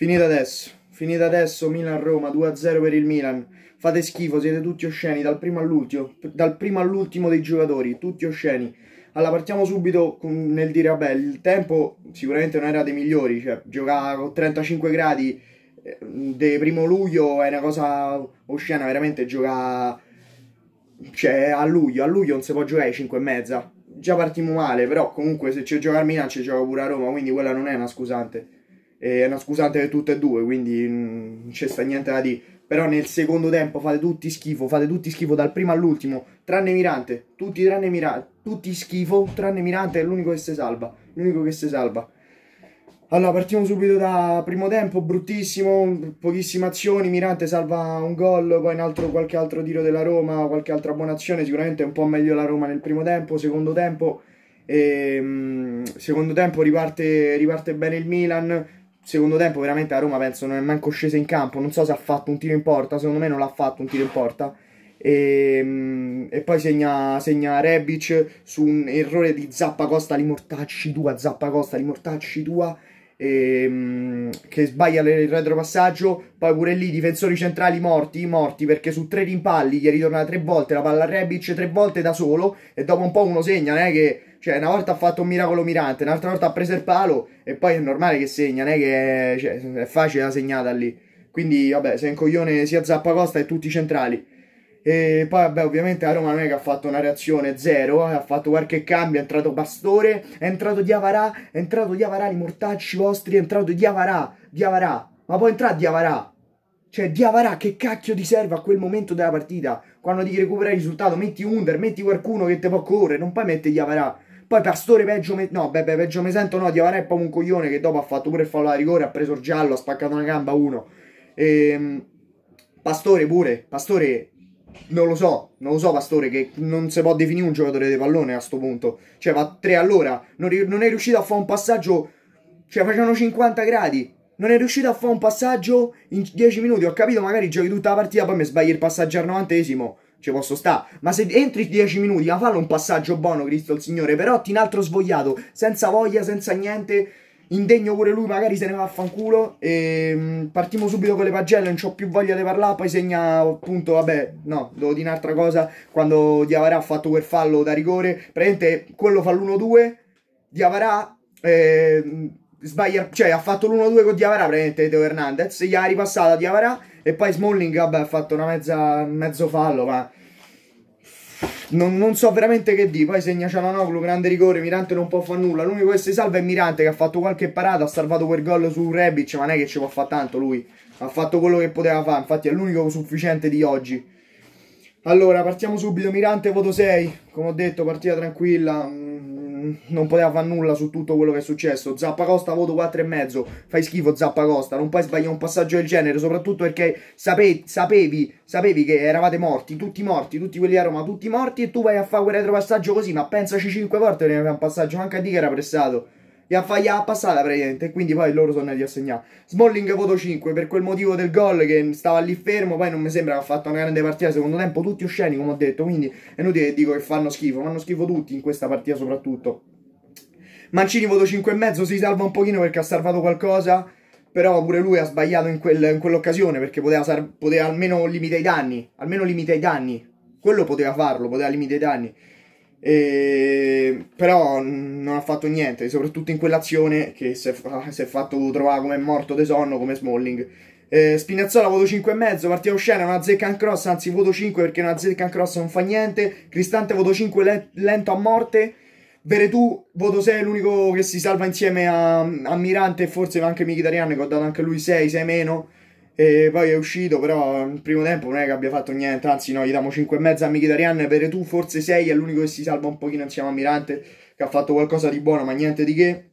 Finita adesso, finita adesso Milan-Roma, 2-0 per il Milan. Fate schifo, siete tutti osceni, dal primo all'ultimo, dal primo all'ultimo dei giocatori, tutti osceni. Allora partiamo subito con, nel dire, vabbè, il tempo sicuramente non era dei migliori, cioè giocava con 35 gradi eh, del primo luglio è una cosa oscena, veramente giocare cioè a luglio, a luglio non si può giocare 5 e mezza. Già partiamo male, però comunque se c'è giocare a Milan c'è gioca pure a Roma, quindi quella non è una scusante è una scusante per tutte e due, quindi mm, non c'è sta niente da dire. Però nel secondo tempo fate tutti schifo, fate tutti schifo dal primo all'ultimo, tranne Mirante, tutti tranne Mirante, tutti schifo, tranne Mirante è l'unico che si salva, l'unico che si salva. Allora, partiamo subito da primo tempo, bruttissimo, pochissime azioni, Mirante salva un gol, poi un altro, qualche altro tiro della Roma, qualche altra buona azione, sicuramente è un po' meglio la Roma nel primo tempo, secondo tempo, e, ehm, secondo tempo riparte, riparte bene il Milan, secondo tempo veramente la Roma penso non è manco scesa in campo, non so se ha fatto un tiro in porta, secondo me non l'ha fatto un tiro in porta. E, ehm, e poi segna, segna Rebic su un errore di Zappa Costa li mortacci tua, Zappa Costa li mortacci tua e, ehm, che sbaglia il retropassaggio poi pure lì difensori centrali morti morti perché su tre rimpalli gli è ritornata tre volte la palla a Rebic tre volte da solo e dopo un po' uno segna non che cioè, una volta ha fatto un miracolo mirante, un'altra volta ha preso il palo e poi è normale che segna, non è che è, cioè, è facile la segnata lì. Quindi, vabbè, sei un coglione sia Zappacosta e tutti i centrali. E poi, vabbè, ovviamente la Roma non è che ha fatto una reazione zero, eh, ha fatto qualche cambio, è entrato Pastore, è entrato Diavarà, è entrato Diavarà, i mortacci vostri, è entrato Diavarà, Diavarà. Ma può entrare Diavarà? Cioè, Diavarà, che cacchio ti serve a quel momento della partita? Quando ti recupera il risultato, metti Under, metti qualcuno che te può correre, non puoi mettere Diavarà. Poi Pastore peggio me... No, beh, beh, peggio mi sento, no, Diavara è proprio un coglione che dopo ha fatto pure il fallo a rigore, ha preso il giallo, ha spaccato una gamba uno. Ehm, Pastore pure, Pastore non lo so, non lo so Pastore che non si può definire un giocatore di pallone a sto punto. Cioè va tre all'ora, non, non, è riuscito a fare un passaggio, cioè facevano 50 gradi. Non è riuscito a fare un passaggio in 10 minuti, ho capito magari giochi tutta la partita, poi mi sbagli il passaggio al novantesimo ci posso sta. Ma se entri 10 minuti, ma fallo un passaggio buono, Cristo il Signore. Perotti in altro svogliato, senza voglia, senza niente. Indegno pure lui, magari se ne va a fanculo. E ehm, partiamo subito con le pagelle, non ho più voglia di parlare. Poi segna appunto, vabbè, no, devo dire un'altra cosa. Quando Diavarà ha fatto quel fallo da rigore, praticamente quello fa l'1-2. Diavarà... Eh, sbaglia, cioè ha fatto l'1-2 con Diavara praticamente Teo Hernandez, gli ha ripassato a Diavara e poi Smalling vabbè, ha fatto una mezza, mezzo fallo, ma non, non so veramente che di, Poi segna Cialanoglu, grande rigore, Mirante non può fare nulla, l'unico che si salva è Mirante che ha fatto qualche parata, ha salvato quel gol su Rebic, ma non è che ci può fare tanto lui, ha fatto quello che poteva fare, infatti è l'unico sufficiente di oggi. Allora, partiamo subito, Mirante voto 6, come ho detto, partita tranquilla, mm, non poteva fare nulla su tutto quello che è successo. Zappacosta voto 4,5. Fai schifo Zappacosta, non puoi sbagliare un passaggio del genere, soprattutto perché sape sapevi, sapevi, che eravate morti, tutti morti, tutti quelli a Roma, tutti morti e tu vai a fare quel retropassaggio così, ma pensaci 5 volte che ne un passaggio, manca di che era pressato gli ha fagliato la passata praticamente, quindi poi loro sono andati a segnare. Smalling voto 5 per quel motivo del gol che stava lì fermo, poi non mi sembra che ha fatto una grande partita, secondo tempo tutti osceni come ho detto, quindi è inutile che dico che fanno schifo, fanno schifo tutti in questa partita soprattutto. Mancini voto 5,5, si salva un pochino perché ha salvato qualcosa, però pure lui ha sbagliato in, quel, in quell'occasione perché poteva, poteva almeno limitare i danni, almeno limitare i danni, quello poteva farlo, poteva limitare i danni. E, però non ha fatto niente, soprattutto in quell'azione che si è, si fatto trovare come morto de sonno come Smalling. Eh, Spinazzola voto 5,5, Martino Scena una azzecca cross, anzi voto 5 perché una azzecca cross non fa niente, Cristante voto 5 le lento a morte, Veretù voto 6 l'unico che si salva insieme a, a Mirante e forse anche Michitarian che ho dato anche lui 6, 6 meno. E poi è uscito, però nel primo tempo non è che abbia fatto niente, anzi no, gli diamo 5,5 a Mkhitaryan, tu forse 6, è l'unico che si salva un pochino insieme a Mirante, che ha fatto qualcosa di buono, ma niente di che.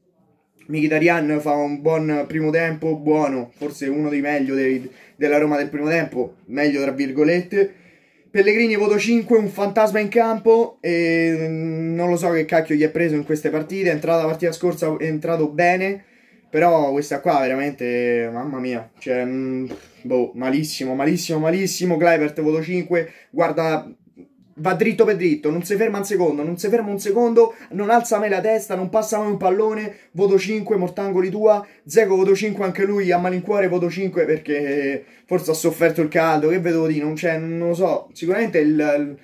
Mkhitaryan fa un buon primo tempo, buono, forse uno dei meglio dei, della Roma del primo tempo, meglio tra virgolette. Pellegrini voto 5, un fantasma in campo e mm, non lo so che cacchio gli è preso in queste partite, è entrata la partita scorsa, è entrato bene, però questa qua veramente, mamma mia, cioè, mh, mm, boh, malissimo, malissimo, malissimo. Clivert, voto 5, guarda, va dritto per dritto, non si ferma un secondo, non si ferma un secondo, non alza mai la testa, non passa mai un pallone, voto 5, Mortangoli tua, Zeco voto 5 anche lui, a malincuore voto 5 perché forse ha sofferto il caldo, che vedo di, non c'è, cioè, non lo so, sicuramente il,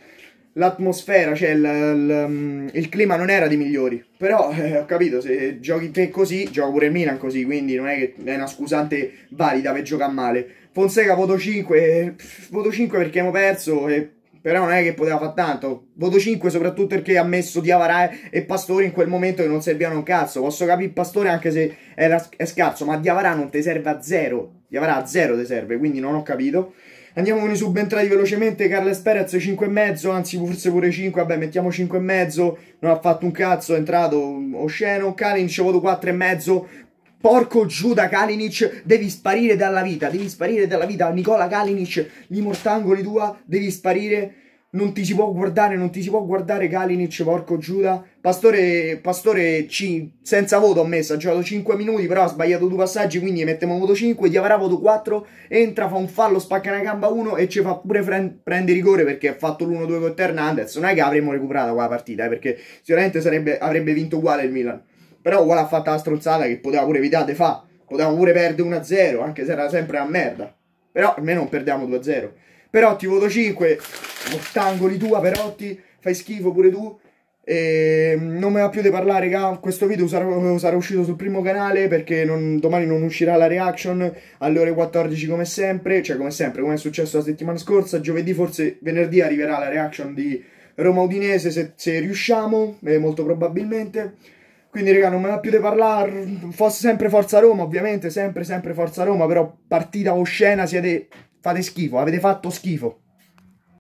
l'atmosfera, cioè il, il, mm, il, clima non era dei migliori. Però eh, ho capito, se giochi te così, gioca pure il Milan così, quindi non è che è una scusante valida per giocare male. Fonseca voto 5, voto 5 perché abbiamo perso e, Però non è che poteva fare tanto. Voto 5 soprattutto perché ha messo Diavara eh, e Pastore in quel momento che non servivano un cazzo. Posso capire Pastore anche se era, è scarso, ma Diavara non ti serve a zero. Diavara a zero ti serve, quindi non ho capito. Andiamo con i subentrati velocemente, Carles Perez mezzo, anzi forse pure 5, vabbè mettiamo 5 e mezzo. non ha fatto un cazzo, è entrato mm, osceno, Kalinic voto mezzo. Porco Giuda Kalinic, devi sparire dalla vita, devi sparire dalla vita. Nicola Kalinic, gli mortangoli tua, devi sparire non ti si può guardare, non ti si può guardare Kalinic, porco Giuda. Pastore, Pastore c- senza voto ha messo, ha giocato 5 minuti, però ha sbagliato due passaggi, quindi mettiamo voto 5, Diavara voto 4, entra, fa un fallo, spacca una gamba 1 e ci fa pure fre- prendere rigore perché ha fatto l'1-2 con Hernandez. Non è che avremmo recuperato quella partita, eh, perché sicuramente sarebbe, avrebbe vinto uguale il Milan. Però uguale ha fatto la stronzata che poteva pure evitare, fa. Potevamo pure perdere 1-0, anche se era sempre una merda. Però almeno non perdiamo 2-0. Perotti voto 5, ottangoli tua Perotti, fai schifo pure tu. E ehm, non me va più di parlare, raga. Ah, questo video sarà, sarà, uscito sul primo canale perché non, domani non uscirà la reaction alle ore 14 come sempre, cioè come sempre, come è successo la settimana scorsa, giovedì forse venerdì arriverà la reaction di Roma Udinese se, se riusciamo, eh, molto probabilmente. Quindi raga, non me va più di parlare, fosse sempre Forza Roma, ovviamente, sempre sempre Forza Roma, però partita oscena siete fate schifo, avete fatto schifo.